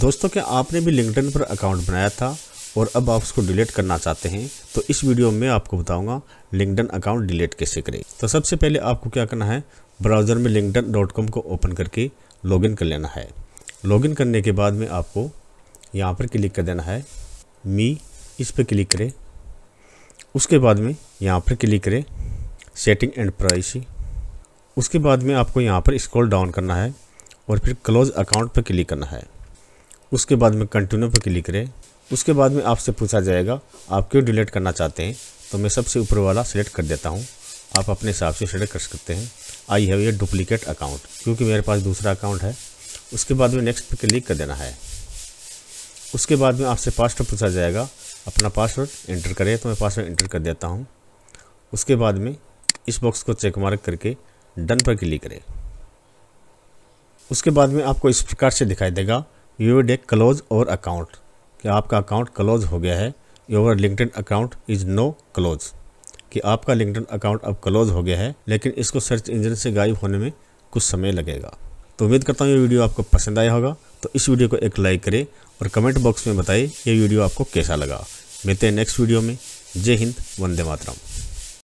दोस्तों क्या आपने भी लिंकडिन पर अकाउंट बनाया था और अब आप उसको डिलीट करना चाहते हैं तो इस वीडियो में आपको बताऊंगा लिंकडन अकाउंट डिलीट कैसे करें तो सबसे पहले आपको क्या करना है ब्राउज़र में लिंकडन को ओपन करके लॉगिन कर लेना है लॉगिन करने के बाद में आपको यहाँ पर क्लिक कर देना है मी इस पर क्लिक करें उसके बाद में यहाँ पर क्लिक करें सेटिंग एंड प्राइसी उसके बाद में आपको यहाँ पर स्क्रॉल डाउन करना है और फिर क्लोज अकाउंट पर क्लिक करना है उसके बाद में कंटिन्यू पर क्लिक करें उसके बाद में आपसे पूछा जाएगा आप क्यों डिलीट करना चाहते हैं तो मैं सबसे ऊपर वाला सिलेक्ट कर देता हूँ आप अपने हिसाब से सिलेक्ट कर सकते हैं आई हैव ये डुप्लीकेट अकाउंट क्योंकि मेरे पास दूसरा अकाउंट है उसके बाद में नेक्स्ट पर क्लिक कर देना है उसके बाद में आपसे पासवर्ड पूछा जाएगा अपना पासवर्ड इंटर करें तो मैं पासवर्ड इंटर कर देता हूँ उसके बाद में इस बॉक्स को चेक मार्क करके डन पर क्लिक करें उसके बाद में आपको इस प्रकार से दिखाई देगा यू डे क्लोज और अकाउंट कि आपका अकाउंट क्लोज हो गया है your linked account is no close कि आपका लिंकड अकाउंट अब क्लोज हो गया है लेकिन इसको सर्च इंजन से गायब होने में कुछ समय लगेगा तो उम्मीद करता हूँ ये वीडियो आपको पसंद आया होगा तो इस वीडियो को एक लाइक करें और कमेंट बॉक्स में बताइए ये वीडियो आपको कैसा लगा मिलते हैं नेक्स्ट वीडियो में जय हिंद वंदे मातरम